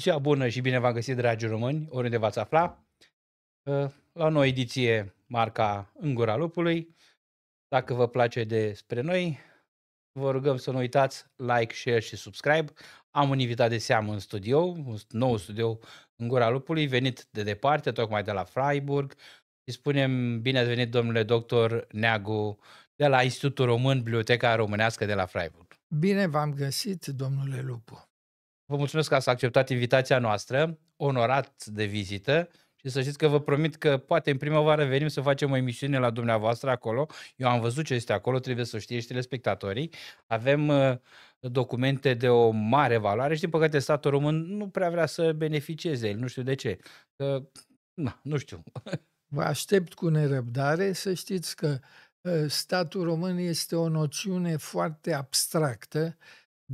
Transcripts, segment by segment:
Ziua bună și bine v-am găsit, dragi români, oriunde v-ați afla, ă, la o nouă ediție marca În gura lupului. Dacă vă place despre noi, vă rugăm să nu uitați like, share și subscribe. Am un invitat de seamă în studio, un nou studio în gura lupului, venit de departe, tocmai de la Freiburg. Îi spunem bine ați venit, domnule doctor Neagu, de la Institutul Român, Biblioteca Românească de la Freiburg. Bine v-am găsit, domnule Lupu. Vă mulțumesc că ați acceptat invitația noastră, onorat de vizită și să știți că vă promit că poate în primăvară venim să facem o emisiune la dumneavoastră acolo. Eu am văzut ce este acolo, trebuie să știe și spectatorii. Avem uh, documente de o mare valoare și din păcate statul român nu prea vrea să beneficieze el, nu știu de ce. Că, na, nu știu. Vă aștept cu nerăbdare să știți că uh, statul român este o noțiune foarte abstractă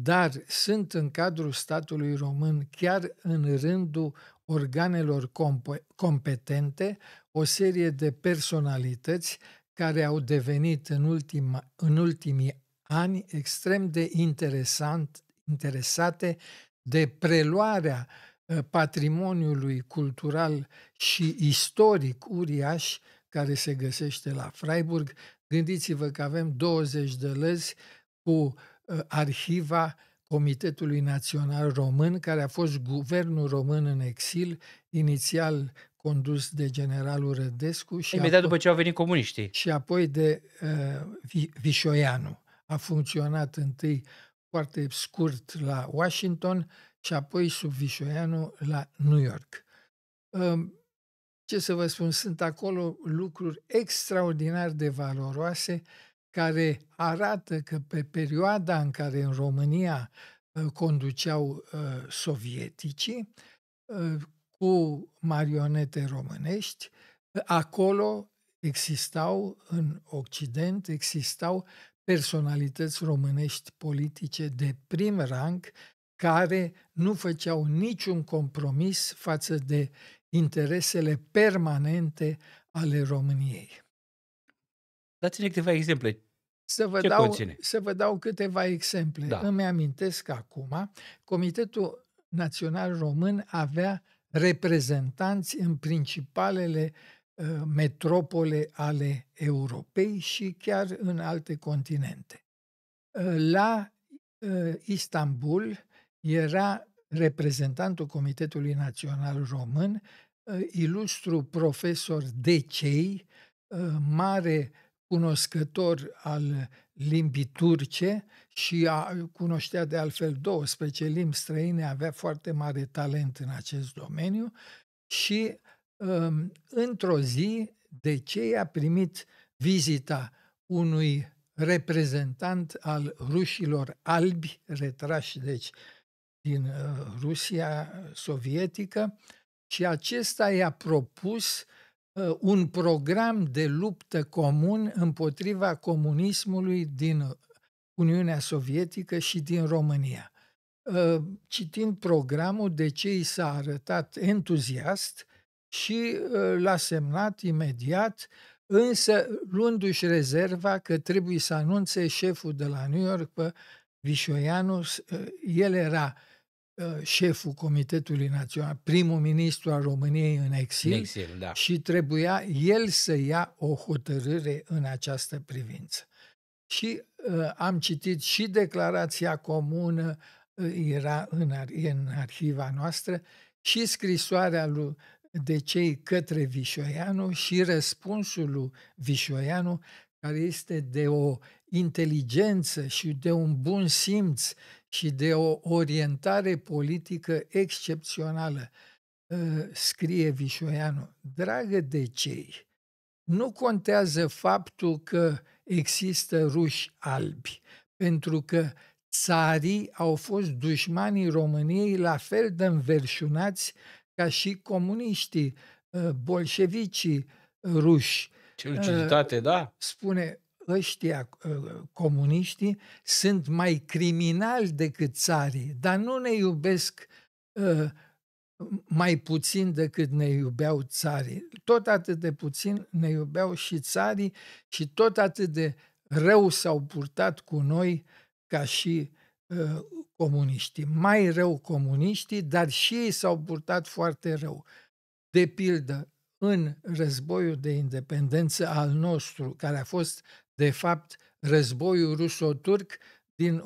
dar sunt în cadrul statului român, chiar în rândul organelor comp- competente, o serie de personalități care au devenit în, ultima, în ultimii ani extrem de interesant, interesate de preluarea uh, patrimoniului cultural și istoric uriaș care se găsește la Freiburg. Gândiți-vă că avem 20 de lăzi cu uh, Uh, arhiva Comitetului Național Român, care a fost guvernul român în exil, inițial condus de generalul Rădescu. Și Imediat apoi, după ce au venit comuniștii. Și apoi de uh, Vișoianu. A funcționat întâi foarte scurt la Washington și apoi sub Vișoianu la New York. Uh, ce să vă spun, sunt acolo lucruri extraordinar de valoroase care arată că pe perioada în care în România uh, conduceau uh, sovieticii, uh, cu marionete românești, acolo existau, în Occident, existau personalități românești politice de prim rang care nu făceau niciun compromis față de interesele permanente ale României. Dați-ne câteva exemple. Să vă, Ce dau, să vă dau câteva exemple. Da. Îmi amintesc acum, Comitetul Național Român avea reprezentanți în principalele uh, metropole ale Europei și chiar în alte continente. Uh, la uh, Istanbul era reprezentantul Comitetului Național Român, ilustru profesor Decei, mare cunoscător al limbii turce și a, cunoștea de altfel 12 limbi străine, avea foarte mare talent în acest domeniu și um, într-o zi de ce a primit vizita unui reprezentant al rușilor albi retrași, deci din uh, Rusia sovietică, și acesta i-a propus uh, Uh, un program de luptă comun împotriva comunismului din Uniunea Sovietică și din România. Uh, citind programul, de ce i s-a arătat entuziast și uh, l-a semnat imediat, însă luându-și rezerva că trebuie să anunțe șeful de la New York pe Vișoianu, el era Uh, șeful Comitetului Național, primul ministru al României în exil, în exil da. și trebuia el să ia o hotărâre în această privință. Și uh, am citit și declarația comună, uh, era în, în arhiva noastră, și scrisoarea lui de cei către Vișoianu și răspunsul lui Vișoianu, care este de o inteligență și de un bun simț și de o orientare politică excepțională, ă, scrie Vișoianu. Dragă de cei, nu contează faptul că există ruși albi, pentru că țarii au fost dușmanii României la fel de înverșunați ca și comuniștii, ă, bolșevicii ruși. Ce luciditate, ă, da? Spune, ăștia, ă, comuniștii, sunt mai criminali decât țarii, dar nu ne iubesc ă, mai puțin decât ne iubeau țarii. Tot atât de puțin ne iubeau și țarii și tot atât de rău s-au purtat cu noi ca și ă, comuniștii. Mai rău comuniștii, dar și ei s-au purtat foarte rău. De pildă, în războiul de independență al nostru, care a fost de fapt, războiul ruso-turc din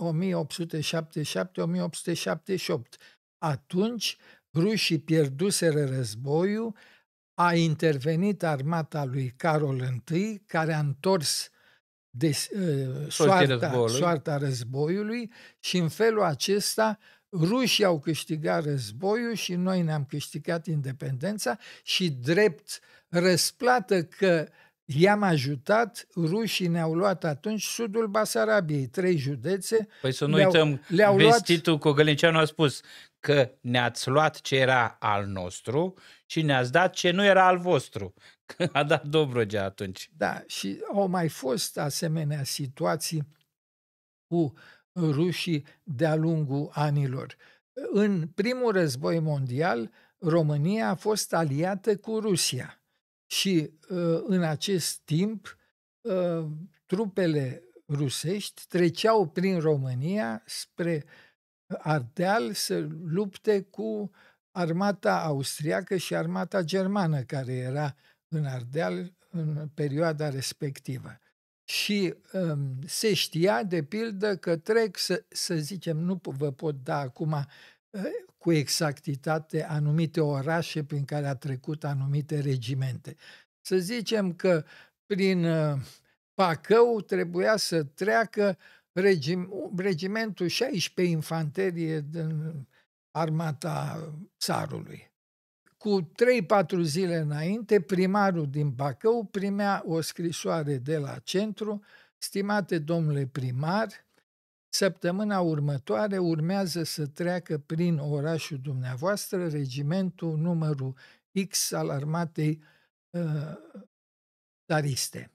1877-1878. Atunci, rușii pierduseră războiul, a intervenit armata lui Carol I, care a întors de, uh, ă, soarta, războiului. soarta războiului și în felul acesta rușii au câștigat războiul și noi ne-am câștigat independența și drept răsplată că uh, I-am ajutat, rușii ne-au luat atunci sudul Basarabiei, trei județe. Păi să nu le-au, uităm, le-au vestitul luat... Cogălnicianu a spus că ne-ați luat ce era al nostru și ne-ați dat ce nu era al vostru. Că a dat Dobrogea atunci. Da, și au mai fost asemenea situații cu rușii de-a lungul anilor. În primul război mondial, România a fost aliată cu Rusia și ă, în acest timp, ă, trupele rusești treceau prin România spre Ardeal să lupte cu armata austriacă și armata germană care era în Ardeal în perioada respectivă. Și um, se știa, de pildă, că trec, să, să zicem, nu vă pot da acum Eh, cu exactitate anumite orașe prin care a trecut anumite regimente. Să zicem că prin eh, Bacău trebuia să treacă regim, regimentul 16 infanterie din armata țarului. Cu 3-4 zile înainte, primarul din Bacău primea o scrisoare de la centru, stimate domnule primar, Săptămâna următoare urmează să treacă prin orașul dumneavoastră regimentul numărul X al armatei uh, tariste.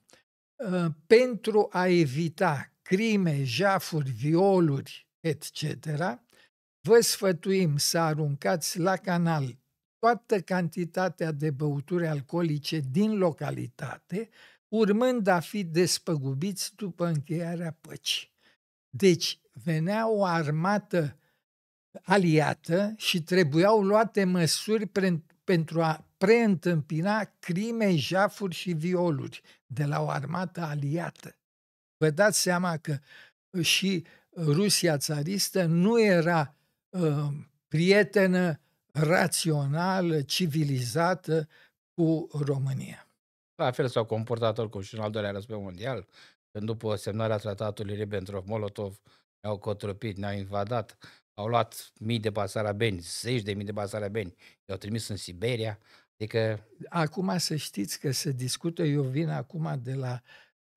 Uh, pentru a evita crime, jafuri, violuri, etc., vă sfătuim să aruncați la canal toată cantitatea de băuturi alcoolice din localitate, urmând a fi despăgubiți după încheierea păcii. Deci venea o armată aliată și trebuiau luate măsuri pre- pentru a preîntâmpina crime, jafuri și violuri de la o armată aliată. Vă dați seama că uh, și Rusia țaristă nu era uh, prietenă rațională, civilizată cu România. La fel s-au comportat oricum și în al doilea război mondial, când după semnarea tratatului Ribbentrop-Molotov ne-au cotropit, ne-au invadat, au luat mii de basarabeni, zeci de mii de basarabeni, i-au trimis în Siberia, adică... Acum să știți că se discută, eu vin acum de la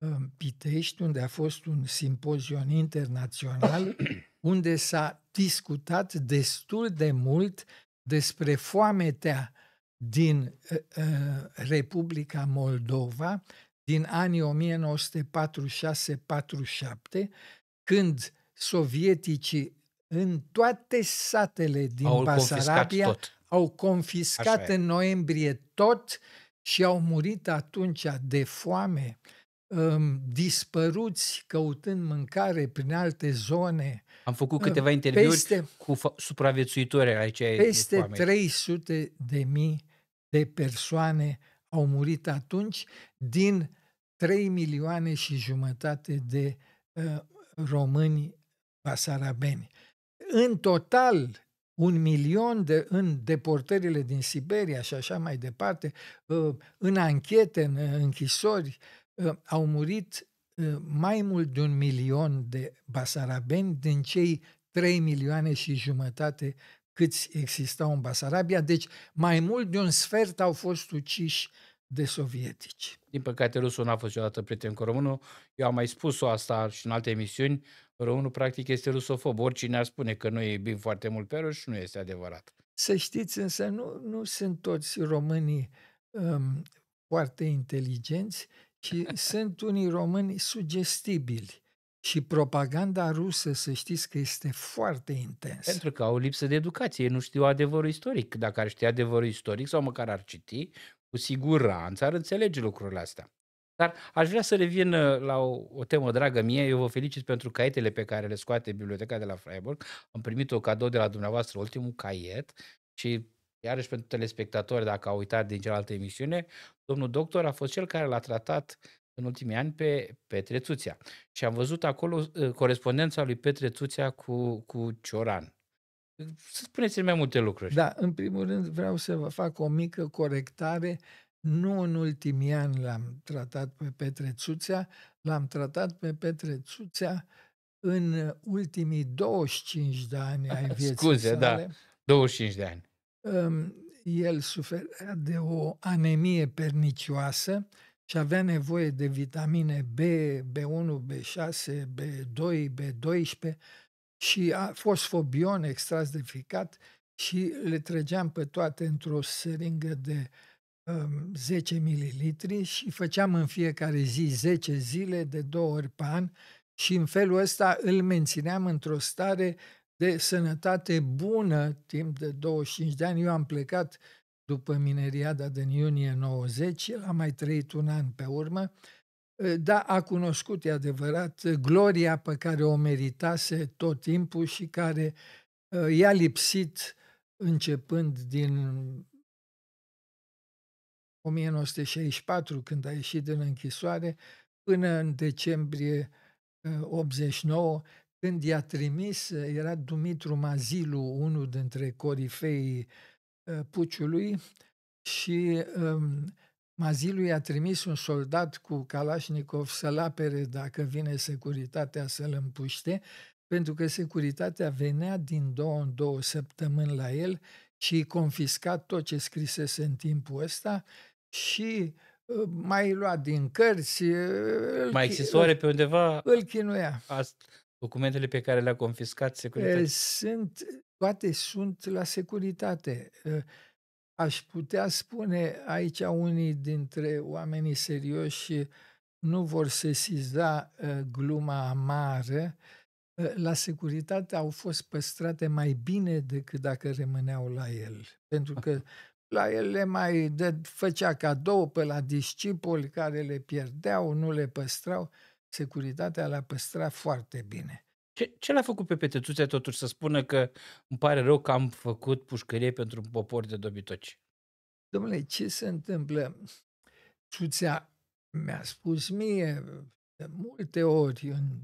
um, Pitești, unde a fost un simpozion internațional, unde s-a discutat destul de mult despre foametea din uh, uh Republica Moldova din anii 1946-47, când sovieticii în toate satele din au Basarabia confiscat au confiscat în noiembrie tot și au murit atunci de foame, um, dispăruți căutând mâncare prin alte zone. Am făcut câteva uh, interviuri peste, cu supraviețuitori aici. Peste de 300 de mii de persoane au murit atunci din 3 milioane și jumătate de uh, români basarabeni. În total, un milion de, în deportările din Siberia și așa mai departe, uh, în anchete, în închisori, uh, au murit mai mult de un milion de basarabeni din cei 3 milioane și jumătate câți existau în Basarabia, deci mai mult de un sfert au fost uciși uh, de sovietici. Din păcate, rusul n-a fost niciodată prieten cu românul. Eu am mai spus-o asta și în alte emisiuni. Românul, practic, este rusofob. Oricine ar spune că noi iubim foarte mult pe și nu este adevărat. Să știți, însă, nu, nu sunt toți românii um, foarte inteligenți, ci sunt unii români sugestibili. Și propaganda rusă, să știți că este foarte intensă. Pentru că au lipsă de educație, nu știu adevărul istoric. Dacă ar ști adevărul istoric sau măcar ar citi, cu siguranță ar înțelege lucrurile astea. Dar aș vrea să revin uh, la o, o temă dragă mie. Eu vă felicit pentru caietele pe care le scoate biblioteca de la Freiburg. Am primit o cadou de la dumneavoastră, ultimul caiet și iarăși pentru telespectatori, dacă au uitat din cealaltă emisiune, domnul doctor a fost cel care l-a tratat în ultimii ani pe Petre Țuțea. Și am văzut acolo uh, corespondența lui Petre cu, cu Cioran. Să spuneți mai multe lucruri. Da, în primul rând vreau să vă fac o mică corectare. Nu în ultimii ani l-am tratat pe Petre Țuțea, l-am tratat pe Petre Țuțea în ultimii 25 de ani ai vieții Scuze, da, sale. da, 25 de ani. El suferea de o anemie pernicioasă și avea nevoie de vitamine B, B1, B6, B2, B12 și a fosfobion extras de ficat și le trăgeam pe toate într-o seringă de um, 10 ml și făceam în fiecare zi 10 zile de două ori pe an și în felul ăsta îl mențineam într-o stare de sănătate bună timp de 25 de ani. Eu am plecat după mineriada din iunie 90, el a mai trăit un an pe urmă, Ă, da, a cunoscut, e adevărat, gloria pe care o meritase tot timpul și care ă, i-a lipsit începând din 1964, când a ieșit din închisoare, până în decembrie 89, ă, când i-a trimis, era Dumitru Mazilu, unul dintre corifeii puciului, și Mazilui a trimis un soldat cu Kalashnikov să-l apere dacă vine securitatea să-l împuște, pentru că securitatea venea din două în două săptămâni la el și îi confisca tot ce scrisese în timpul ăsta și uh, mai lua din cărți. Uh, mai existoare pe undeva? Îl chinuia. Ast, documentele pe care le-a confiscat securitatea? Eh, sunt, toate sunt la securitate. Eh, aș putea spune aici unii dintre oamenii serioși nu vor sesiza ă, gluma amară, ă, la securitate au fost păstrate mai bine decât dacă rămâneau la el. Pentru că la el le mai dă, făcea cadou pe la discipoli care le pierdeau, nu le păstrau. Securitatea l-a păstrat foarte bine. Ce, ce l-a făcut pe Petețuțe totuși să spună că îmi pare rău că am făcut pușcărie pentru un popor de dobitoci? Domnule, ce se întâmplă? Țuțea mi-a spus mie de multe ori, în,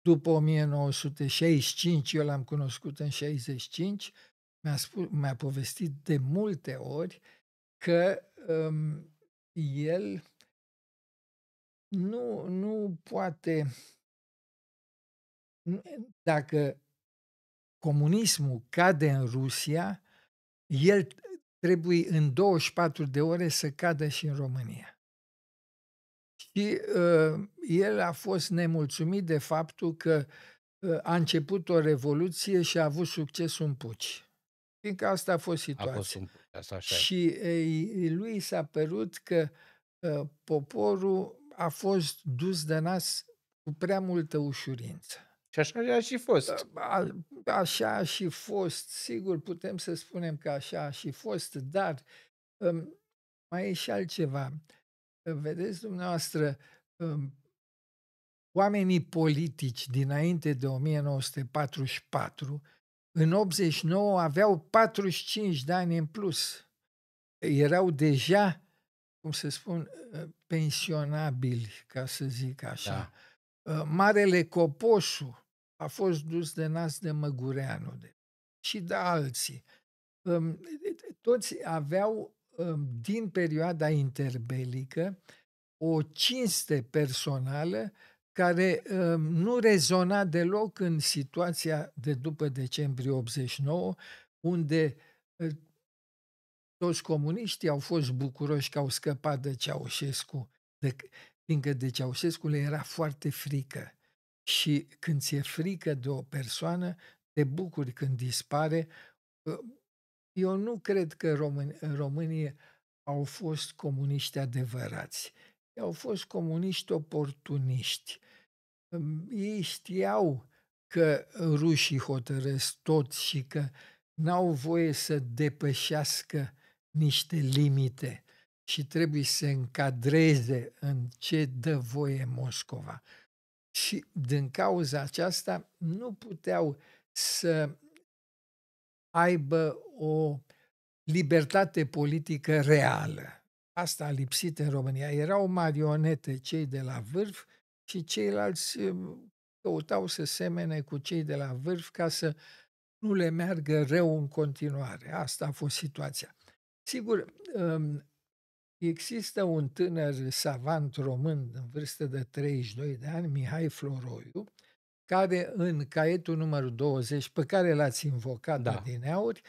după 1965, eu l-am cunoscut în 65, mi-a, spus, mi-a povestit de multe ori că um, el nu, nu poate dacă comunismul cade în Rusia, el trebuie în 24 de ore să cadă și în România. Și uh, el a fost nemulțumit de faptul că uh, a început o revoluție și a avut succes în puci. Fiindcă asta a fost situația. A fost un, asta așa și e, lui s-a părut că uh, poporul a fost dus de nas cu prea multă ușurință. Și așa a și fost. Ă, a, așa a și fost, sigur, putem să spunem că așa a și fost, dar um, mai e și altceva. Vedeți dumneavoastră, um, oamenii politici dinainte de 1944, în 89 aveau 45 de ani în plus. Erau deja, cum să spun, ă, pensionabili, ca să zic așa. Da. Ă, Marele Copoșu, a fost dus de nas de Măgureanu de, și de alții. Toți aveau din perioada interbelică o cinste personală care nu rezona deloc în situația de după decembrie 89, unde toți comuniștii au fost bucuroși că au scăpat de Ceaușescu, de, fiindcă de Ceaușescu le era foarte frică și când ți-e frică de o persoană, te bucuri când dispare. Ă, eu nu cred că români, România au fost comuniști adevărați. au fost comuniști oportuniști. Ei știau că rușii hotărăsc tot și că n-au voie să depășească niște limite și trebuie să se încadreze în ce dă voie Moscova. Și din cauza aceasta nu puteau să aibă o libertate politică reală. Asta a lipsit în România. Erau marionete cei de la vârf și ceilalți uh, căutau să semene cu cei de la vârf ca să nu le meargă rău în continuare. Asta a fost situația. Sigur, um, Există un tânăr savant român în vârstă de 32 de ani, Mihai Floroiu, care în caietul numărul 20, pe care l-ați invocat da. din aur,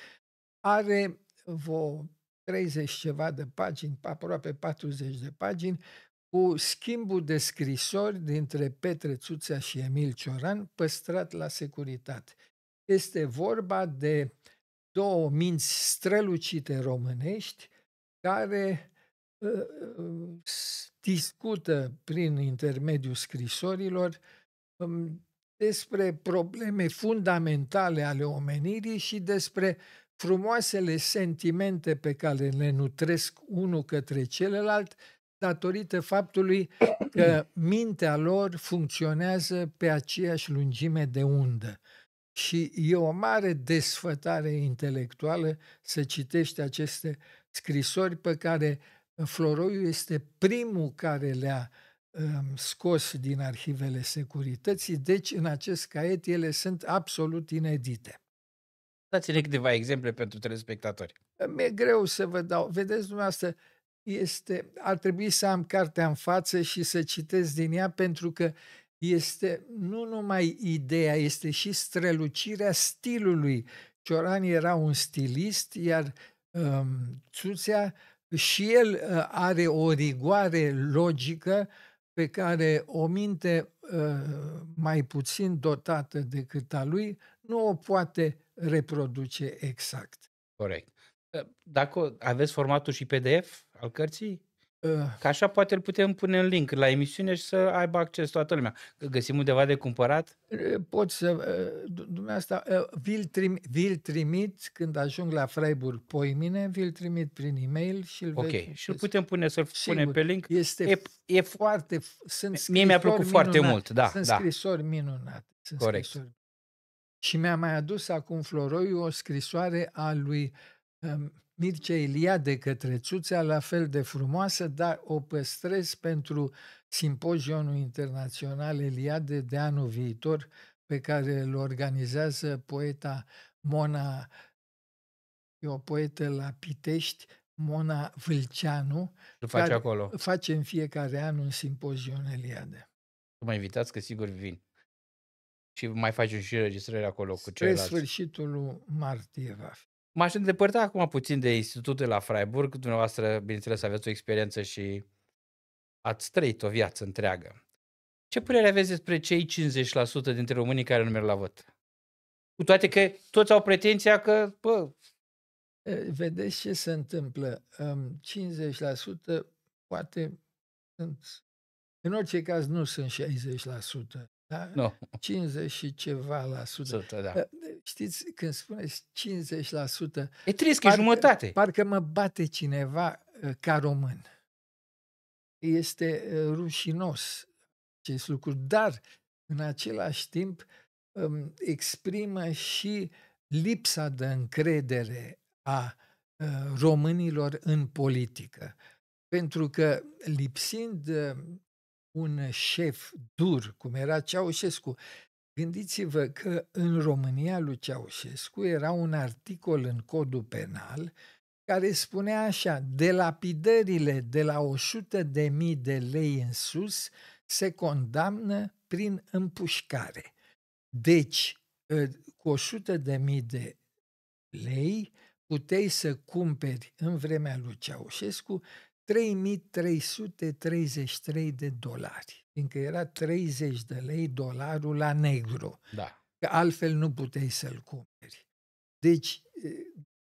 are o 30 ceva de pagini, aproape 40 de pagini, cu schimbul de scrisori dintre Petre Țuțea și Emil Cioran păstrat la securitate. Este vorba de două minți strălucite românești care discută prin intermediul scrisorilor um, despre probleme fundamentale ale omenirii și despre frumoasele sentimente pe care le nutresc unul către celălalt datorită faptului că mintea lor funcționează pe aceeași lungime de undă. Și e o mare desfătare intelectuală să citești aceste scrisori pe care uh, Floroiu este primul care le-a um, scos din arhivele securității, deci în acest caiet ele sunt absolut inedite. Dați-ne câteva exemple pentru telespectatori. Mi-e greu să vă dau. Vedeți dumneavoastră, este, ar trebui să am cartea în față și să citesc din ea pentru că este nu numai ideea, este și strălucirea stilului. Cioran era un stilist, iar um, Țuțea și el ă, are o rigoare logică pe care o minte ă, mai puțin dotată decât a lui nu o poate reproduce exact. Corect. Ă, dacă aveți formatul și PDF al cărții? Că așa poate îl putem pune în link la emisiune și să aibă acces toată lumea. Găsim undeva de cumpărat? Poți să... Uh, dumneavoastră, uh, vi-l, trim, vi-l trimit când ajung la Freiburg poimine, vi-l trimit prin e-mail și îl Ok, și îl putem pune, să-l punem pe link. Este e, e foarte... Sunt mie mi-a plăcut minunat. foarte mult, da. Sunt da. scrisori minunate. Sunt Corect. Scrisori. Și mi-a mai adus acum Floroiu o scrisoare a lui... Um, Mircea Ilia de către Țuțea, la fel de frumoasă, dar o păstrez pentru simpozionul internațional Eliade de anul viitor, pe care îl organizează poeta Mona, e o poetă la Pitești, Mona Vâlceanu. Îl face care acolo. Face în fiecare an un simpozion Eliade. Tu mă invitați că sigur vin. Și mai faci și registrări acolo cu ceilalți. Pe sfârșitul martie va fi. M-aș îndepărta acum puțin de institutul la Freiburg. Dumneavoastră, bineînțeles, aveți o experiență și ați trăit o viață întreagă. Ce părere aveți despre cei 50% dintre românii care nu merg la vot? Cu toate că toți au pretenția că, bă... Vedeți ce se întâmplă. 50% poate sunt... În orice caz nu sunt 60% da? No. 50 și ceva la sută. sută da. Știți, când spuneți 50 la sută... E trist, parcă, e jumătate. Parcă mă bate cineva ă, ca român. Este ă, rușinos acest lucru, dar în același timp exprimă și lipsa de încredere a ă, românilor în politică. Pentru că lipsind un șef dur, cum era Ceaușescu. Gândiți-vă că în România lui Ceaușescu era un articol în codul penal care spunea așa, de lapidările de la 100 de mii de lei în sus se condamnă prin împușcare. Deci, ă, cu 100 de mii de lei puteai să cumperi în vremea lui Ceaușescu 3333 de dolari, fiindcă era 30 de lei dolarul la negru, da. că altfel nu puteai să-l cumperi. Deci,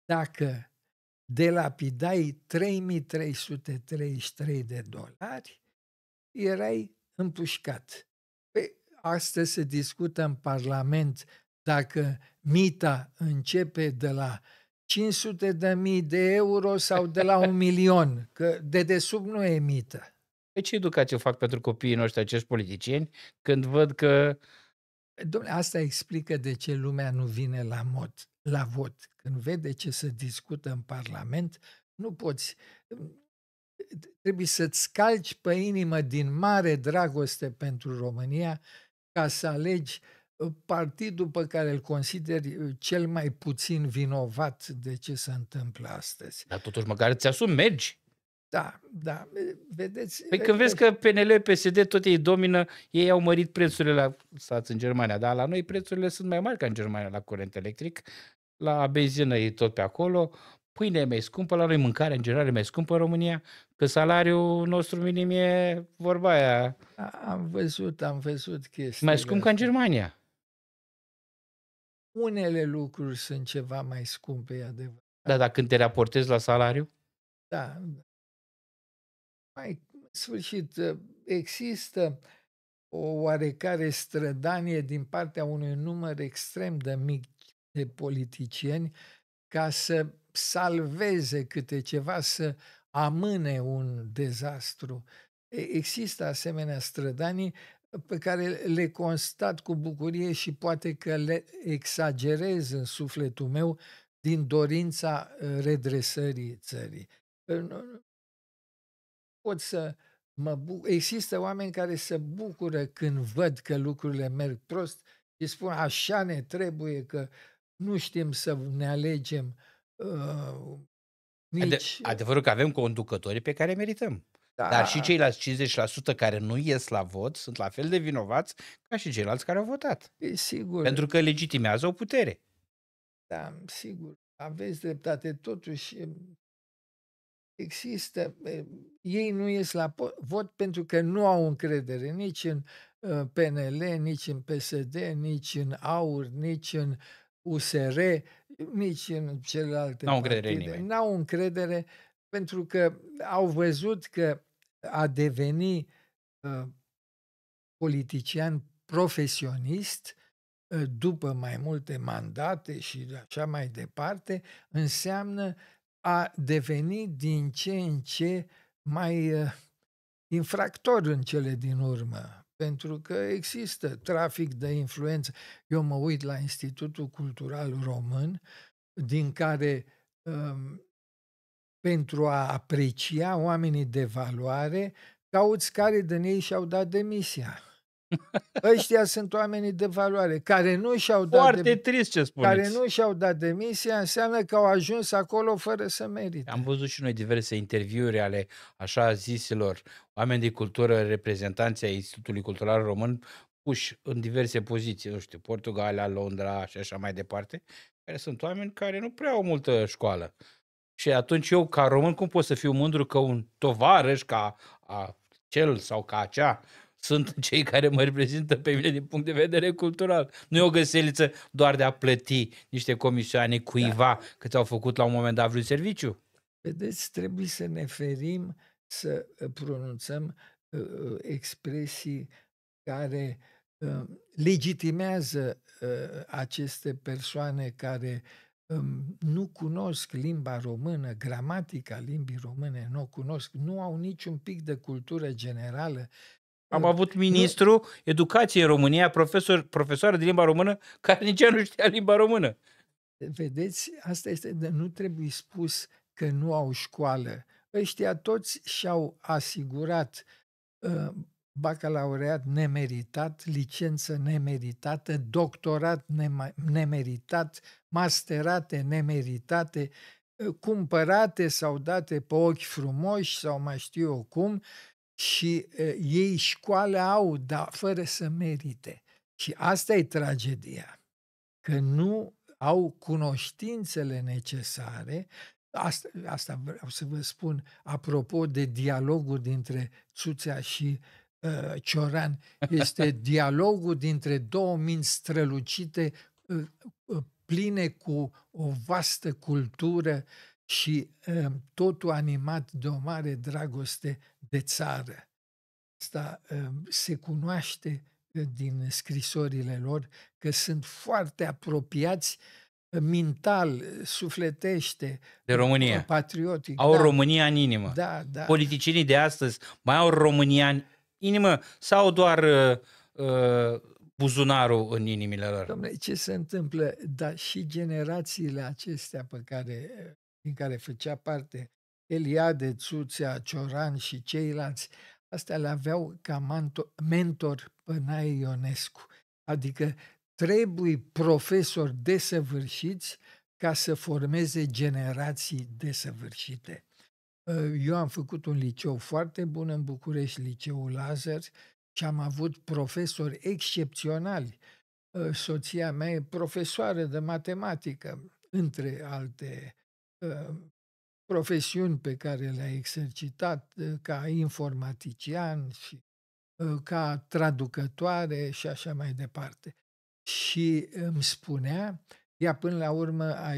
dacă delapidai 3333 de dolari, erai împușcat. Pe astăzi se discută în Parlament dacă mita începe de la 500 de mii de euro sau de la un milion, că de desubt nu emită. Pe păi ce educație fac pentru copiii noștri acești politicieni când văd că... Domnule, asta explică de ce lumea nu vine la mod, la vot. Când vede ce se discută în Parlament, nu poți... Trebuie să-ți calci pe inimă din mare dragoste pentru România ca să alegi uh, partidul pe care îl consider uh, cel mai puțin vinovat de ce se întâmplă astăzi. Dar totuși măcar îți asumi, mergi. Da, da, uh, vedeți... Păi când adică vezi că PNL, PSD, tot ei domină, ei au mărit prețurile la stați în Germania, dar la noi prețurile sunt mai mari ca în Germania la curent electric, la benzină e tot pe acolo, pâine e mai scumpă, la noi mâncare în general e mai scumpă în România, că salariul nostru minim e vorba aia. Am văzut, am văzut chestia. Mai scump ca în Germania. Unele lucruri sunt ceva mai scumpe, e da, adevărat. Da, dar când te raportezi la salariu? Da. da. Mai, în sfârșit, ă, există o oarecare strădanie din partea unui număr extrem de mic de politicieni ca să salveze câte ceva, să amâne un dezastru. Există asemenea strădanii, pe care le constat cu bucurie și poate că le exagerez în sufletul meu din dorința uh, redresării țării. Pot să mă buc- Există oameni care se bucură când văd că lucrurile merg prost și spun așa ne trebuie că nu știm să ne alegem uh, nici... adevărul că avem conducători pe care merităm. Da. Dar și ceilalți 50% care nu ies la vot sunt la fel de vinovați ca și ceilalți care au votat. E sigur. Pentru că legitimează o putere. Da, sigur. Aveți dreptate. Totuși, există. Ei nu ies la vot pentru că nu au încredere nici în uh, PNL, nici în PSD, nici în AUR, nici în USR, nici în celelalte. N-au încredere în nimeni. N-au încredere pentru că au văzut că a deveni uh, politician profesionist uh, după mai multe mandate și așa mai departe, înseamnă a deveni din ce în ce mai uh, infractor în cele din urmă, pentru că există trafic de influență. Eu mă uit la Institutul Cultural Român, din care pentru a aprecia oamenii de valoare, cauți care din ei și-au dat demisia. Ăștia sunt oamenii de valoare care nu și-au dat Foarte de... trist ce spuneți. Care nu și-au dat demisia înseamnă că au ajuns acolo fără să merite. Am văzut și noi diverse interviuri ale așa zisilor oameni de cultură, reprezentanții ai Institutului Cultural Român puși în diverse poziții, nu știu, Portugalia, Londra și așa mai departe, care sunt oameni care nu prea au multă școală. Și atunci eu, ca român, cum pot să fiu mândru că un tovarăș, ca a cel sau ca acea, sunt cei care mă reprezintă pe mine din punct de vedere cultural. Nu e o găseliță doar de a plăti niște comisioane cuiva da. că ți-au făcut la un moment dat vreun serviciu. Vedeți, trebuie să ne ferim să uh, pronunțăm uh, uh, expresii care uh, legitimează uh, aceste persoane care uh, nu cunosc limba română, gramatica limbii române nu o cunosc, nu au niciun pic de cultură generală. Am avut ministru nu... educației în România, profesor, profesoară de limba română, care nici nu știa limba română. Vedeți, asta este, nu trebuie spus că nu au școală. Ăștia toți și-au asigurat uh, bacalaureat nemeritat, licență nemeritată, doctorat nemeritat, masterate nemeritate, ă, cumpărate sau date pe ochi frumoși sau mai știu eu cum și ă, ei școală au, dar fără să merite. Și asta e tragedia, că nu au cunoștințele necesare. Asta, asta vreau să vă spun apropo de dialogul dintre Țuțea și uh, Uh, Cioran, este dialogul dintre două minți strălucite, uh, uh, pline cu o vastă cultură și totul animat de o mare dragoste de țară. Asta se cunoaște din scrisorile lor că sunt foarte apropiați mental, sufletește. De România. Patriotic. Au da. România în inimă. Da, da. Politicienii de astăzi mai au România în inimă sau doar uh, uh, buzunarul în inimile lor? Domnule, ce se întâmplă? Dar și generațiile acestea pe care, din care făcea parte Eliade, Țuțea, Cioran și ceilalți, astea le aveau ca mentor Pănae Ionescu. Adică trebuie profesori desăvârșiți ca să formeze generații desăvârșite. Ă, eu am făcut un liceu foarte bun în București, liceul Lazar, și am avut profesori excepționali. Ă, soția mea e profesoară de matematică, între alte ă, profesiuni pe care le-a exercitat ca informatician și ca traducătoare și așa mai departe. Și îmi spunea, ea până la urmă a,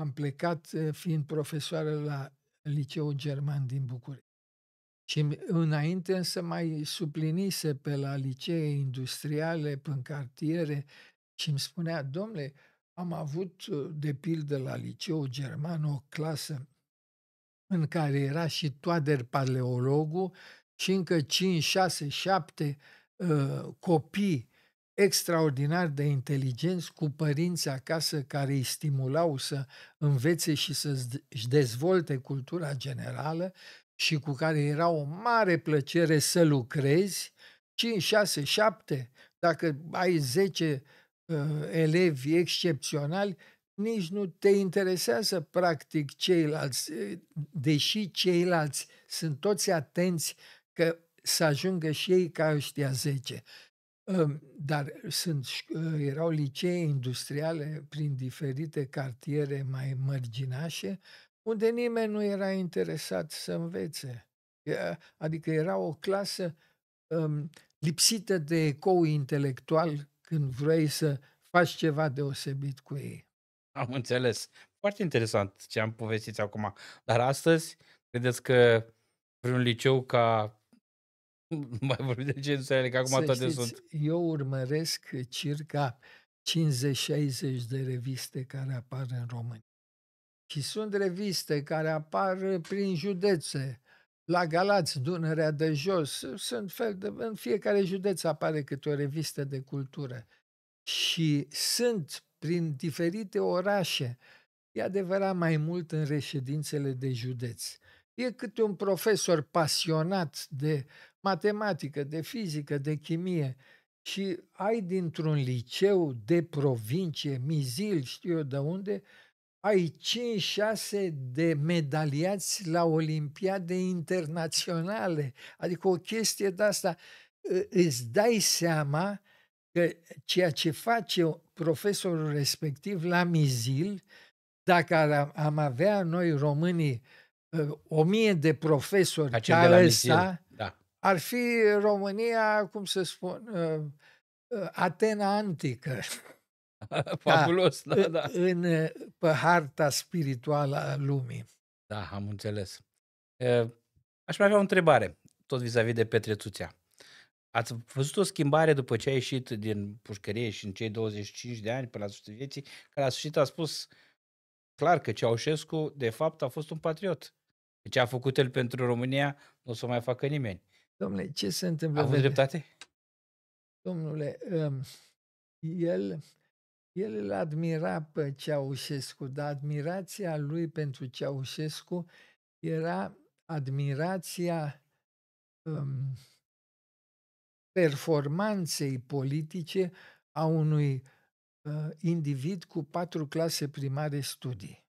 am plecat eh, fiind profesoară la Liceul German din București. Și înainte însă mai suplinise pe la licee industriale, pe în cartiere și îmi spunea, domnule, am avut eh, de pildă la liceu german o clasă în care era și Toader paleologul și încă 5, 6, 7 uh, copii extraordinar de inteligenți cu părinți acasă care îi stimulau să învețe și să-și dezvolte cultura generală și cu care era o mare plăcere să lucrezi, 5, 6, 7, dacă ai 10 uh, ă, elevi excepționali, nici nu te interesează practic ceilalți, ă, deși ceilalți sunt toți atenți că să ajungă și ei ca ăștia 10. Dar sunt, ă, erau licee industriale prin diferite cartiere mai mărginașe, unde nimeni nu era interesat să învețe. Adică era o clasă um, lipsită de ecou intelectual când vrei să faci ceva deosebit cu ei. Am înțeles. Foarte interesant ce am povestit acum. Dar astăzi, credeți că vreun liceu ca Mai vorbim de gențoaiele, că acum Să toate știți, sunt. Eu urmăresc circa 50-60 de reviste care apar în România. Și sunt reviste care apar prin județe, la Galați, Dunărea de Jos, sunt fel de, în fiecare județ apare câte o revistă de cultură. Și sunt prin diferite orașe, e adevărat mai mult în reședințele de județ. E câte un profesor pasionat de matematică, de fizică, de chimie și ai dintr-un liceu de provincie, Mizil, știu eu de unde, ai 5-6 de medaliați la Olimpiade internaționale. Adică o chestie de asta. Îți dai seama că ceea ce face profesorul respectiv la Mizil, dacă am avea noi românii o mie de profesori Acel ca de ăsta, ar fi România, cum să spun, uh, uh, Atena antică. Da, Fabulos, da, da. În, uh, pe harta spirituală a lumii. Da, am înțeles. Aș mai avea o întrebare, tot vis-a-vis de Petre Tuțea. Ați văzut o schimbare după ce a ieșit din pușcărie și în cei 25 de ani până la sfârșitul vieții, care la sfârșit a spus clar că Ceaușescu, de fapt, a fost un patriot. Ce deci a făcut el pentru România, nu o să o mai facă nimeni. Domnule, ce se întâmplă? Aveți dreptate? Domnule, um, el, el îl admira pe Ceaușescu, dar admirația lui pentru Ceaușescu era admirația um, performanței politice a unui uh, individ cu patru clase primare studii.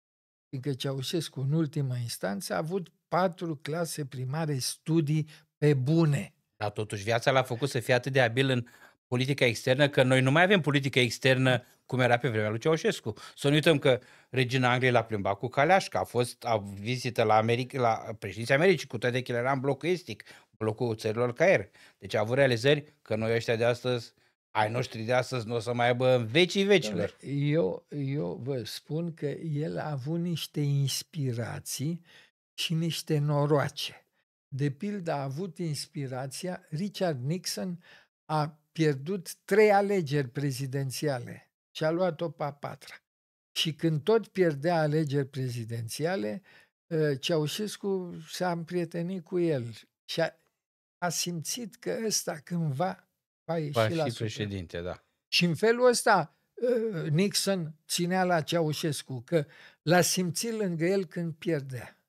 Fiindcă Ceaușescu, în ultima instanță, a avut patru clase primare studii pe bune. Dar totuși viața l-a făcut să fie atât de abil în politica externă, că noi nu mai avem politică externă cum era pe vremea lui Ceaușescu. Să nu uităm că regina Angliei l-a plimbat cu Caleașca, a fost a vizită la, America, la președinția Americii, cu toate că era în blocul estic, blocul țărilor CAER. Deci a avut realizări că noi ăștia de astăzi, ai noștri de astăzi, nu o să mai aibă în vecii vecilor. Eu, eu vă spun că el a avut niște inspirații și niște noroace de pildă, a avut inspirația, Richard Nixon a pierdut trei alegeri prezidențiale și a luat-o pe a patra. Și când tot pierdea alegeri prezidențiale, ă, Ceaușescu s-a împrietenit cu el și a, a simțit că ăsta cândva va ieși va la președinte, da. Și în felul ăsta ă, Nixon ținea la Ceaușescu, că l-a simțit lângă el când pierdea.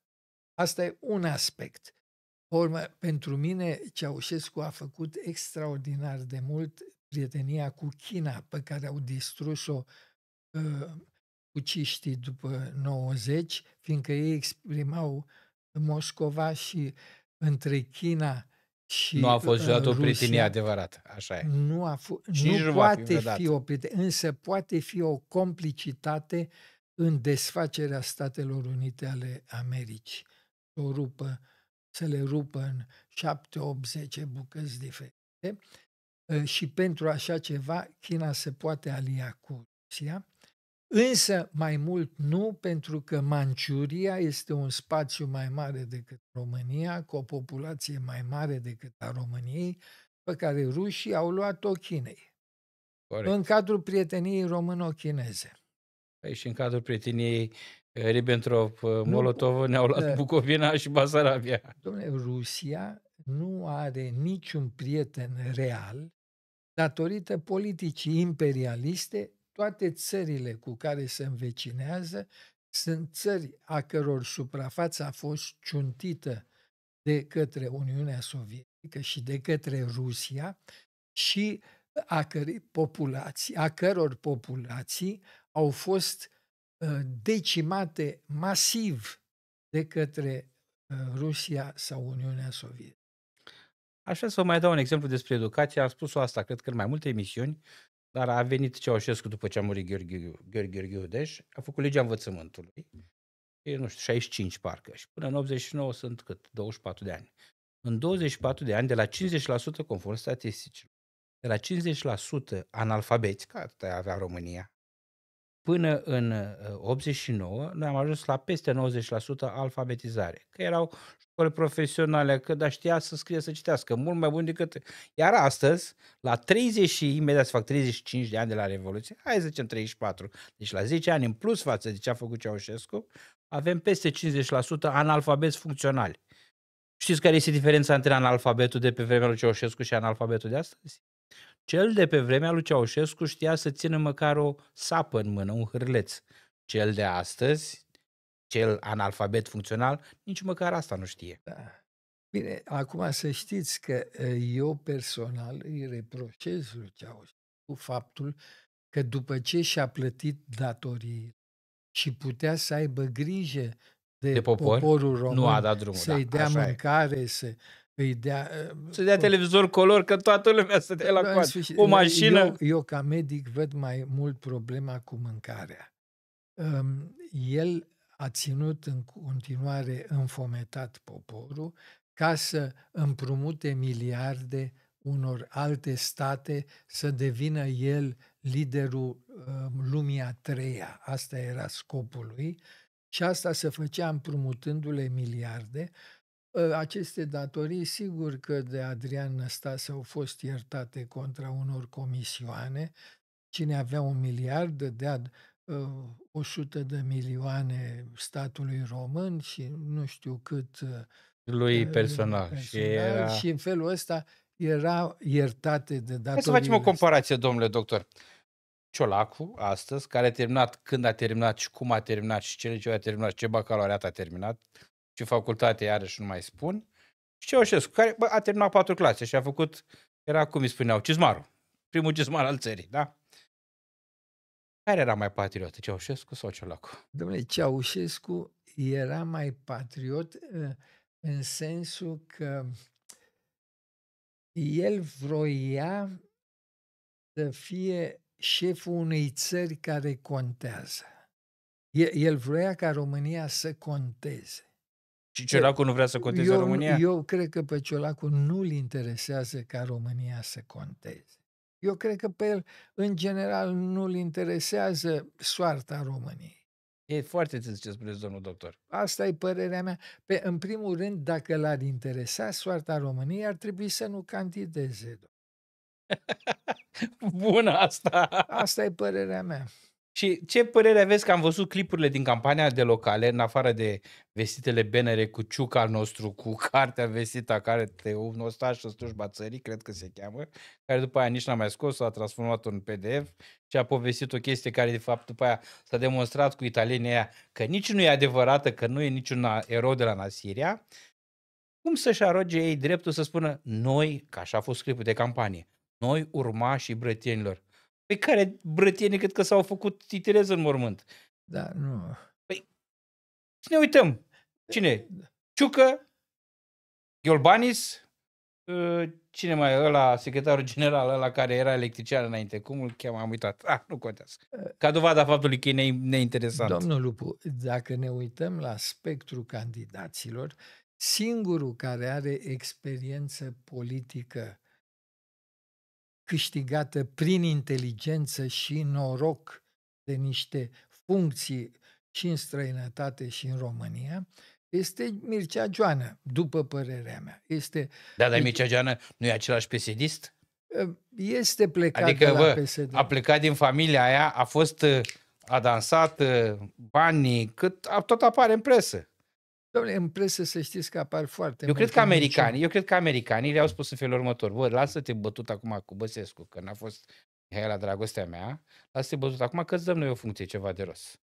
Asta e un aspect. Urmă, pentru mine, Ceaușescu a făcut extraordinar de mult prietenia cu China, pe care au distrus-o uh, uciștii după 90, fiindcă ei exprimau Moscova și între China și Nu a fost ă, niciodată o prietenie adevărată, așa e. Nu, a f- nu, poate fi, fi o prietenie, însă poate fi o complicitate în desfacerea Statelor Unite ale Americii. O rupă să le rupă în 7, 8, 10 bucăți diferite ă, și pentru așa ceva China se poate alia cu Rusia, însă mai mult nu pentru că Manciuria este un spațiu mai mare decât România, cu o populație mai mare decât a României, pe care rușii au luat-o Chinei. Corect. În cadrul prieteniei româno-chineze. Păi și în cadrul prieteniei Ribbentrop, uh, Molotov ne-au luat da. Bucovina și Basarabia. Domnule, Rusia nu are niciun prieten real datorită politicii imperialiste. Toate țările cu care se învecinează sunt țări a căror suprafață a fost ciuntită de către Uniunea Sovietică și de către Rusia și a, cărei populații, a căror populații au fost Uh, decimate masiv de către uh, Rusia sau Uniunea Sovietică. Aș vrea să vă mai dau un exemplu despre educație. Am spus-o asta, cred că în mai multe emisiuni, dar a venit Ceaușescu după ce a murit Gheorghe, Gheorghe Ghiudeș, a făcut legea învățământului, e, nu știu, 65 parcă, și până în 89 sunt cât? 24 de ani. În 24 de ani, de la 50% conform statisticilor, de la 50% analfabeți, că atâta avea România, Până în 89, uh, noi am ajuns la peste 90% alfabetizare, că erau școli profesionale, că da știa să scrie, să citească, mult mai bun decât... Iar astăzi, la 30 și imediat să fac 35 de ani de la Revoluție, hai să zicem 34, deci la 10 ani în plus față de ce a făcut Ceaușescu, avem peste 50% analfabeti funcționali. Știți care este diferența între analfabetul de pe vremea lui Ceaușescu și analfabetul de astăzi? Cel de pe vremea lui Ceaușescu știa să țină măcar o sapă în mână, un hârleț. Cel de astăzi, cel analfabet funcțional, nici măcar asta nu știe. Da. Bine, acum să știți că eu personal îi reproșez lui Ceaușescu faptul că după ce și-a plătit datorii și putea să aibă grijă de, de popor, poporul român, nu a dat drumul, să-i da, dea mâncare, e. să îi păi dea... Ă, să dea televizor color, că toată lumea să dea la coadă. O mașină... Eu, eu, ca medic, văd mai mult problema cu mâncarea. El a ținut în continuare înfometat poporul ca să împrumute miliarde unor alte state să devină el liderul lumii a treia. Asta era scopul lui. Și asta se făcea împrumutându-le miliarde Ă, aceste datorii, sigur că de Adrian Năstase au fost iertate contra unor comisioane. Cine avea un miliard dădea ă, o 100 de milioane statului român și nu știu cât ă, lui personal. personal și, era... și în felul ăsta era iertate de datorii. Hai să facem o comparație, domnule doctor. Ciolacu, astăzi, care a terminat, când a terminat și cum a terminat și ce liceu a terminat și ce bacalaureat a terminat, ce facultate are și nu mai spun, și Ceaușescu, care bă, a terminat patru clase și a făcut, era cum îi spuneau, cizmarul, primul cizmar al țării, da? Care era mai patriot, Ceaușescu sau Ciolacu? Domnule, Ceaușescu era mai patriot ă, în sensul că el vroia să fie șeful unei țări care contează. El vroia ca România să conteze. Și Ciolacu nu vrea să conteze eu, România? Eu cred că pe Ciolacu nu-l interesează ca România să conteze. Eu cred că pe el, în general, nu-l interesează soarta României. E foarte ce ce spuneți, domnul doctor. Asta e părerea mea. Pe, în primul rând, dacă l-ar interesa soarta României, ar trebui să nu candideze. Bună asta! Asta e părerea mea. Și ce părere aveți că am văzut clipurile din campania de locale, în afară de vestitele benere cu ciuca al nostru, cu cartea vestita care te un ostaș în slujba țării, cred că se cheamă, care după aia nici n-a mai scos, s a transformat în PDF și a povestit o chestie care de fapt după aia s-a demonstrat cu italienii aia că nici nu e adevărată, că nu e niciun erou de la Nasiria. Cum să-și aroge ei dreptul să spună noi, că așa a fost clipul de campanie, noi urmașii brătienilor, pe păi care brătieni cât că s-au făcut titirez în mormânt? Da, nu. Păi, ne uităm. Cine? Da. Ciucă, Iolbanis, ă, cine mai ăla, secretarul general ăla care era electrician înainte, cum îl cheamă, am uitat. Ah, nu contează. Ca dovada faptului că e ne- neinteresant. Domnul Lupu, dacă ne uităm la spectrul candidaților, singurul care are experiență politică câștigată prin inteligență și noroc de niște funcții și în străinătate și în România, este Mircea Joană, după părerea mea. Este... Da, dar Mircea Joană nu e același psd ă, Este plecat adică, de la bă, PSD. a plecat din familia aia, a fost, ă, a dansat ă, banii, cât tot apare în presă. Domnule, în presă să știți că apar foarte Eu cred că americanii, eu cred că americanii le-au spus în felul următor, bă, lasă-te bătut acum cu Băsescu, că n-a fost la dragostea mea, lasă-te bătut acum că îți dăm noi o funcție ceva de rost.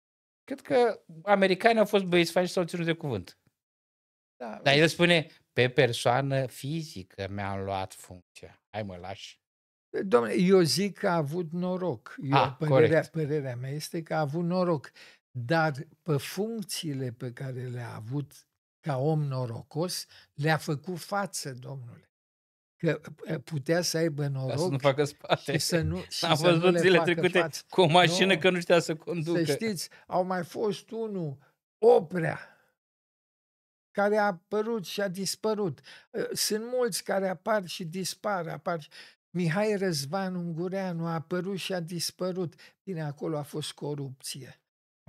Cred că americanii au fost băieți fani și s-au ținut de cuvânt. Da, Dar el spune, pe persoană fizică mi-am luat funcția. Hai mă, lași. Domnule, eu zic că a avut noroc. Eu, A, ah, părerea, corect. părerea mea este că a avut noroc dar pe funcțiile pe care le-a avut ca om norocos, le-a făcut față, domnule. Că putea să aibă noroc Ca să nu facă spate. Și să nu, și Am să văzut nu zile trecute față. cu o mașină nu, că nu știa să conducă. Să știți, au mai fost unul, Oprea, care a apărut și a dispărut. Sunt mulți care apar și dispar, apar. Mihai Răzvan Ungureanu a apărut și a dispărut. Bine, acolo a fost corupție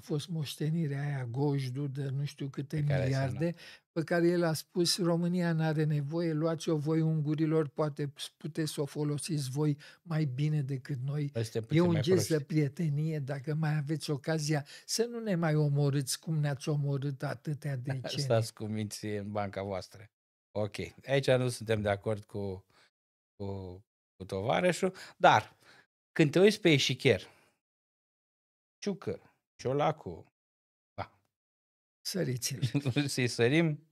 fost moștenirea aia, gojdu de nu știu câte pe miliarde, care pe care el a spus România nu are nevoie, luați-o voi ungurilor, poate puteți să o folosiți voi mai bine decât noi. E un gest de prietenie, dacă mai aveți ocazia să nu ne mai omorâți cum ne-ați omorât atâtea da, ce. Stați cu minții în banca voastră. Ok, aici nu suntem de acord cu, cu, cu tovarășul, dar când te uiți pe eșicher, ciucă, Ciolacu. Da. Săriți-l. Să-i sărim.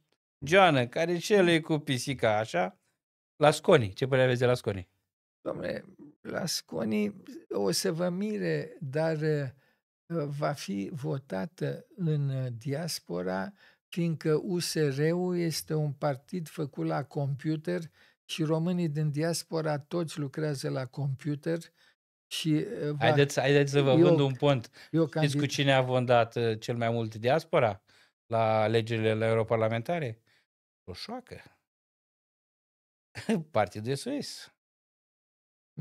Joana, care cel cu pisica, așa? La Sconi. Ce părere aveți de la Sconi? Domnule, la Sconi o să vă mire, dar uh, va fi votată în diaspora, fiindcă USR-ul este un partid făcut la computer și românii din diaspora toți lucrează la computer, și, uh, va, haideți, haideți să vă eu, vând un pont. Eu Știți candid... cu cine a vondat uh, cel mai mult diaspora la legile la europarlamentare? șoacă. Partidul de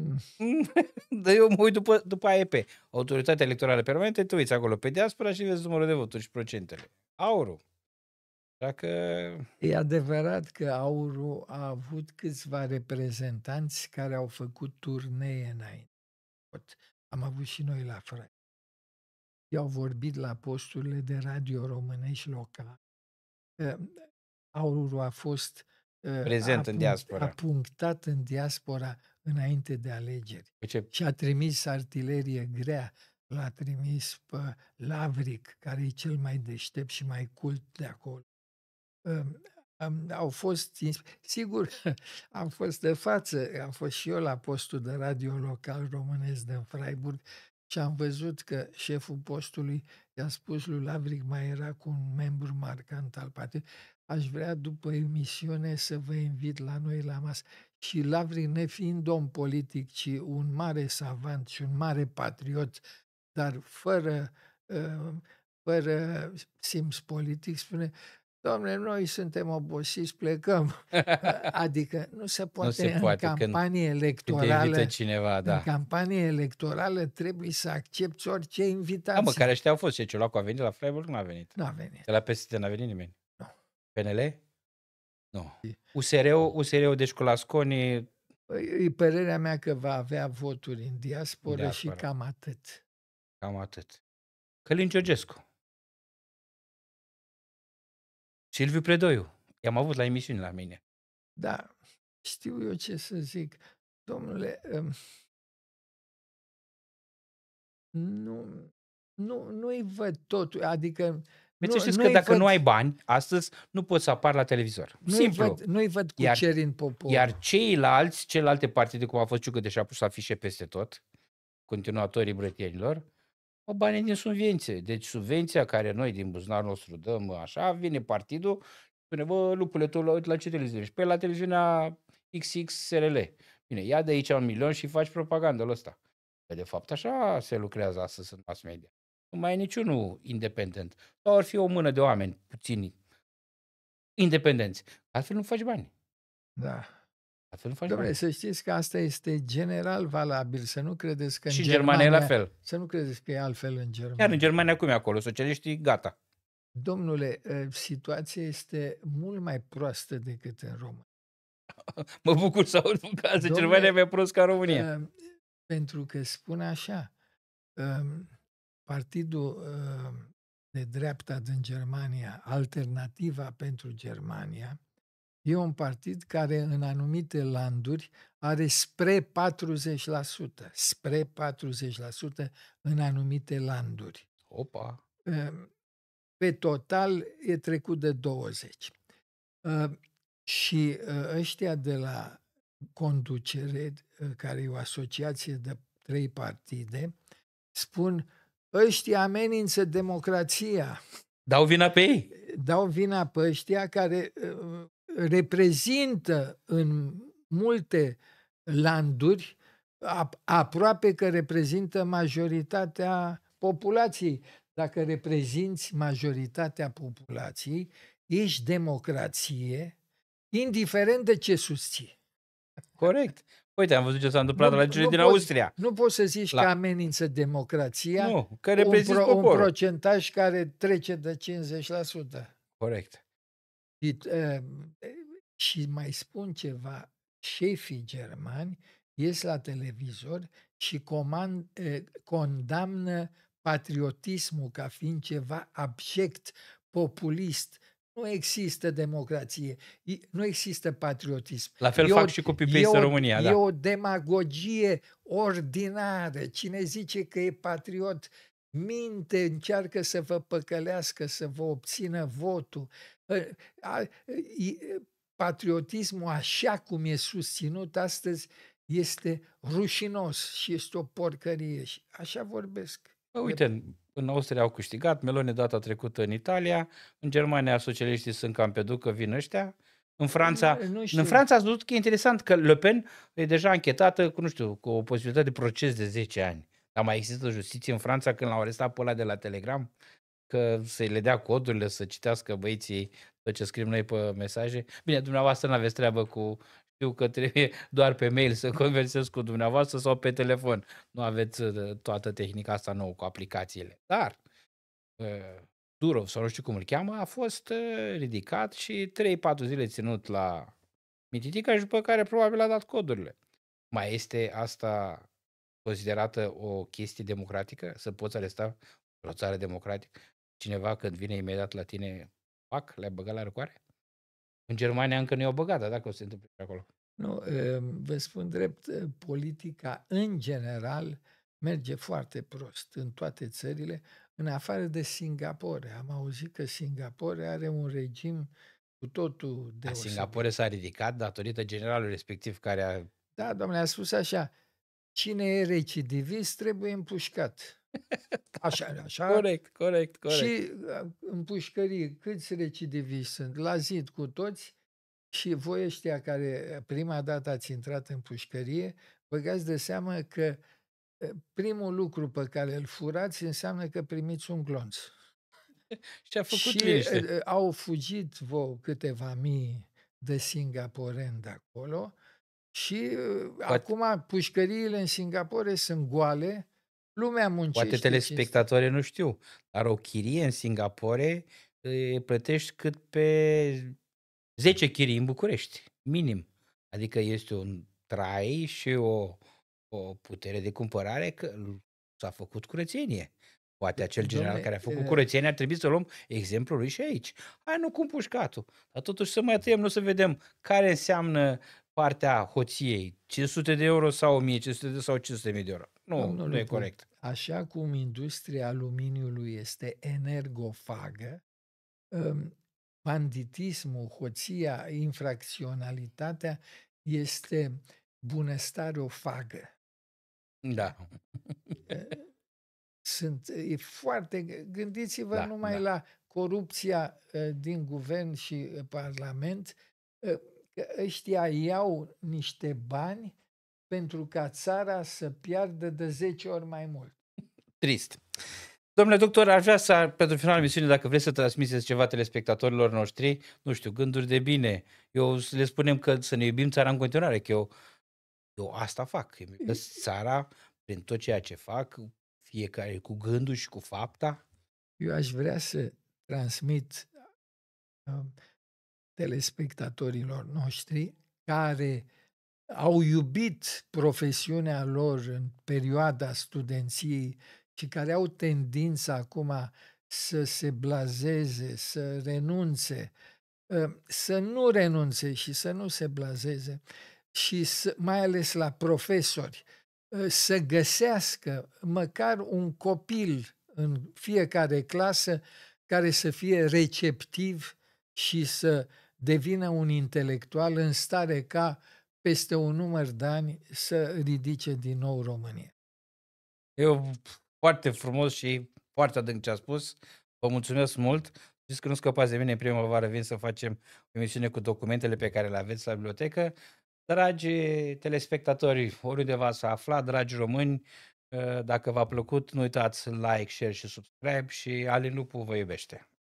Mm. Dar eu mă uit după, după AEP. Autoritatea Electorală Permanentă, te uiți acolo pe diaspora și vezi numărul de voturi și procentele. Aurul. Dacă... E adevărat că Aurul a avut câțiva reprezentanți care au făcut turnee înainte capăt. Am avut și noi la frate. i au vorbit la posturile de radio românești local. Aurul a fost ă, prezent a, în diaspora. A punctat în diaspora înainte de alegeri. Păi ce? Și a trimis artilerie grea, l-a trimis pe Lavric, care e cel mai deștept și mai cult de acolo am, au fost, sigur, am fost de față, am fost și eu la postul de radio local românesc din Freiburg și am văzut că șeful postului i-a spus lui Lavric mai era cu un membru marcant al partidului, aș vrea după emisiune să vă invit la noi la masă. Și Lavric, nefiind om politic, ci un mare savant și un mare patriot, dar fără, ă, fără simț politic, spune, Doamne, noi suntem obosiți, plecăm. Adică nu se poate, nu se poate în campanie când electorală. Când cineva, da. În campanie electorală trebuie să accepti orice invitație. Da, mă, care ăștia au fost. Ce a venit la Freiburg? Nu a venit. Nu a venit. De la PSD n-a venit nimeni. Nu. PNL? Nu. USR-ul, USR-ul deci cu Lasconi... Păi, e părerea mea că va avea voturi în diasporă, diasporă. și cam atât. Cam atât. Călin Georgescu. Silviu Predoiu. I-am avut la emisiune la mine. Da, știu eu ce să zic. Domnule, ehm. nu, nu, nu-i văd totul, adică... Bineînțeles nu, că dacă văd, nu ai bani, astăzi nu poți să apar la televizor. Nu Simplu. Văd, nu-i văd cu iar, ceri în popor. Iar ceilalți, celelalte partide, cum a fost Ciucă, deși a pus afișe peste tot, continuatorii brătienilor, o banii din subvenție. Deci subvenția care noi din buzunarul nostru dăm așa, vine partidul spune, bă, lupule, tu la, la ce televiziune? Și pe păi, la televiziunea XXRL. Bine, ia de aici un milion și faci propaganda ăsta. Că păi, de fapt așa se lucrează astăzi în mass media. Nu mai e niciunul independent. Sau ar fi o mână de oameni puțini independenți. Altfel nu faci bani. Da. Altfel nu faci Doamne, să știți că asta este general valabil, să nu credeți că și în Germania, Germania e la fel. Să nu credeți că e altfel în Germania. Iar în Germania cum e acolo? Socialiștii, gata. Domnule, ă, situația este mult mai proastă decât în România. mă bucur să aud că Germania e mai prost ca România. Uh, pentru că spun așa, uh, partidul uh, de dreapta din Germania, Alternativa pentru Germania, E un partid care în anumite landuri are spre 40%, spre 40% în anumite landuri. Opa! Ehm, pe total e trecut de 20. Ehm, și ă, ăștia de la conducere, ă, care e o asociație de trei partide, spun ăștia amenință democrația. Dau vina pe ei. Dau vina pe ăștia care ă, reprezintă în multe landuri aproape că reprezintă majoritatea populației. Dacă reprezinți majoritatea populației, ești democrație, indiferent de ce susții. Corect. Uite, am văzut ce s-a întâmplat nu, la cele din poți, Austria. Nu poți să zici la... că amenință democrația nu, că un, pro, un procentaj care trece de 50%. Corect. Ehm, și mai spun ceva, șefii germani ies la televizor și comand, condamnă patriotismul ca fiind ceva abject, populist, nu există democrație, nu există patriotism. La fel e fac o, și cu pipiți în România. E da. o demagogie ordinară. Cine zice că e patriot, minte, încearcă să vă păcălească, să vă obțină votul. Ă, ă, ă, patriotismul, așa cum e susținut astăzi, este rușinos și este o porcărie. Și așa vorbesc. Uite, în Austria au câștigat, Meloni data trecută în Italia, în Germania socialiștii sunt cam pe ducă, vin ăștia, în Franța, nu, nu în Franța ați văzut că e interesant că Le Pen e deja închetată cu, nu știu, cu o posibilitate de proces de 10 ani. Dar mai există justiție în Franța când l-au arestat pe ăla de la Telegram? că să-i le dea codurile, să citească băieții tot ce scriem noi pe mesaje. Bine, dumneavoastră nu aveți treabă cu știu că trebuie doar pe mail să conversez cu dumneavoastră sau pe telefon. Nu aveți uh, toată tehnica asta nouă cu aplicațiile. Dar uh, Durov, sau nu știu cum îl cheamă, a fost uh, ridicat și 3-4 zile ținut la mititica și după care probabil a dat codurile. Mai este asta considerată o chestie democratică? Să poți aresta o țară democratică? cineva când vine imediat la tine, pac, le-a băgat la răcoare? În Germania încă nu i-au băgat, dar dacă o se întâmplă acolo. Nu, ehm, vă spun drept, eh, politica în general merge foarte prost în toate țările, în afară de Singapore. Am auzit că Singapore are un regim cu totul deosebit. Singapore s-a ridicat datorită generalului respectiv care a... Da, domnule, a spus așa, cine e recidivist trebuie împușcat. Așa, așa. Corect, corect, corect. Și uh, în pușcării, câți recidiviști sunt? La zid cu toți și voi ăștia care uh, prima dată ați intrat în pușcărie, băgați de seamă că uh, primul lucru pe care îl furați înseamnă că primiți un glonț. și a făcut și liniște. au fugit vă câteva mii de singaporeni de acolo și Poate. acum pușcăriile în Singapore sunt goale, Lumea muncește. Poate telespectatorii nu știu, dar o chirie în Singapore plătești cât pe 10 chirii în București, minim. Adică este un trai și o, o putere de cumpărare că s-a făcut curățenie. Poate acel deci, general care a făcut curățenie ar trebui să luăm exemplul lui și aici. Hai nu cum pușcatul, dar totuși să mai tăiem, nu să vedem care înseamnă partea hoției, 500 de euro sau 1500 de sau 500 de euro. Nu, Domnule, nu e corect așa cum industria aluminiului este energofagă, um, banditismul, hoția, infracționalitatea este bunăstareofagă. Da. Sunt e foarte... Gândiți-vă da, numai da. la corupția din guvern și parlament, ăștia iau niște bani pentru ca țara să piardă de 10 ori mai mult. Trist. Domnule doctor, ar vrea să, pentru finalul misiunii, dacă vreți să transmiteți ceva telespectatorilor noștri, nu știu, gânduri de bine. Eu le spunem că să ne iubim țara în continuare, că eu, eu asta fac. Îmi țara prin tot ceea ce fac, fiecare cu gândul și cu fapta. Eu aș vrea să transmit uh, telespectatorilor noștri care au iubit profesiunea lor în perioada studenției și care au tendința acum să se blazeze, să renunțe, ă, să nu renunțe și să nu se blazeze și să, mai ales la profesori, ă, să găsească măcar un copil în fiecare clasă care să fie receptiv și să devină un intelectual în stare ca uh, peste un număr de ani să ridice din nou România. Eu foarte frumos și foarte adânc ce a spus. Vă mulțumesc mult. Știți că nu scăpați de mine, în primăvară vin să facem o emisiune cu documentele pe care le aveți la bibliotecă. Dragi telespectatori, oriunde v să afla, dragi români, ă, dacă v-a plăcut, nu uitați like, share și subscribe și Alin Lupu vă iubește.